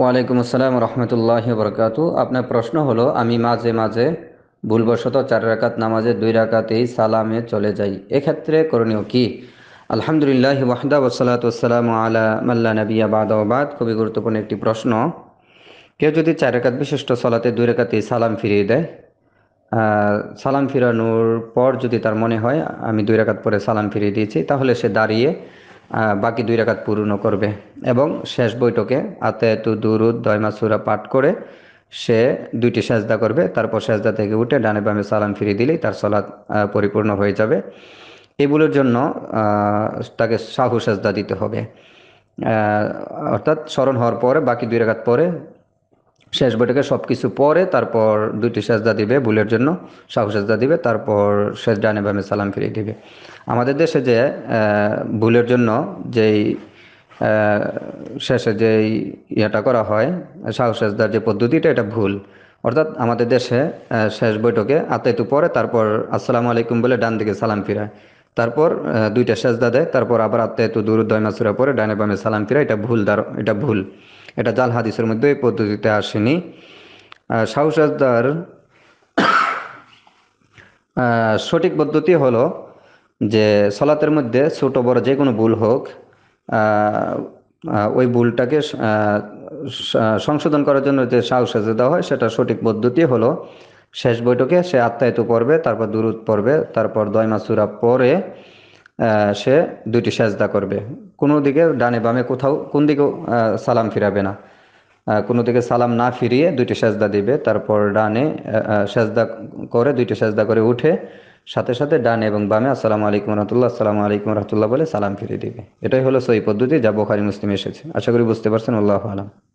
ওয়ালাইকুম আসসালাম রহমতুল্লাহ বরকাত আপনার প্রশ্ন হলো আমি মাঝে মাঝে ভুলবশত চার রাকাত নামাজে দুই রাকাতেই সালামে চলে যাই এক্ষেত্রে করণীয় কি আলহামদুলিল্লাহ ওয়াহদা ওসালাত ওসালাম আলা মাল্লা নবিয়া আবাদ খুবই গুরুত্বপূর্ণ একটি প্রশ্ন কেউ যদি চার রেখাত বিশিষ্ট সলাতে দুই রেখাতেই সালাম ফিরিয়ে দেয় সালাম ফিরানোর পর যদি তার মনে হয় আমি দুই রেখাত পরে সালাম ফিরিয়ে দিয়েছি তাহলে সে দাঁড়িয়ে বাকি দুই রাকাত পূর্ণ করবে এবং শেষ বৈঠকে আতে এত দুরুদ দয়মা সুরা পাঠ করে সে দুইটি সেজদা করবে তারপর সেজদা থেকে উঠে ডানে বামে সালাম ফিরিয়ে দিলেই তার সলাদ পরিপূর্ণ হয়ে যাবে এগুলোর জন্য তাকে সাহু সেজদা দিতে হবে অর্থাৎ স্মরণ হওয়ার পরে বাকি দুই রাখাত পরে শেষ বৈঠকে সব কিছু পরে তারপর দুইটি সেজদা দিবে ভুলের জন্য সাহু সেজদা দিবে তারপর শেষ ডানে বামে সালাম ফিরিয়ে দিবে আমাদের দেশে যে ভুলের জন্য যেই শেষে যে ইয়েটা করা হয় সাহু সেজদার যে পদ্ধতিটা এটা ভুল অর্থাৎ আমাদের দেশে শেষ বৈঠকে আতাইতু পরে তারপর আসসালামু আলাইকুম বলে ডান দিকে সালাম ফিরায় তারপর দুইটা সেজদা দেয় তারপর আবার আত্মায়তু দুরুদ্দয় মাসুরা পরে ডানে বামে সালাম ফিরায় এটা ভুল দার এটা ভুল এটা জাল হাদিসের মধ্যে এই পদ্ধতিতে আসেনি সাহসাজদার সঠিক পদ্ধতি হলো যে সলাতের মধ্যে ছোট বড় যে কোনো ভুল হোক ওই ভুলটাকে সংশোধন করার জন্য যে সাহসাজে দেওয়া হয় সেটা সঠিক পদ্ধতি হলো শেষ বৈঠকে সে আত্মায়িত পড়বে তারপর দূরত পড়বে তারপর দয় মাসুরা পরে সে দুইটি সেজদা করবে কোনো দিকে ডানে বামে কোথাও কোন দিকেও সালাম ফিরাবে না কোনো দিকে সালাম না ফিরিয়ে দুইটি সেজদা দিবে তারপর ডানে সেজদা করে দুইটি সেজদা করে উঠে সাথে সাথে ডানে এবং বামে আসসালামু আলাইকুম রহমতুল্লাহ আসসালামু আলাইকুম রহমতুল্লাহ বলে সালাম ফিরিয়ে দিবে এটাই হলো সই পদ্ধতি যা বোখারি মুসলিম এসেছে আশা করি বুঝতে পারছেন আল্লাহ আলম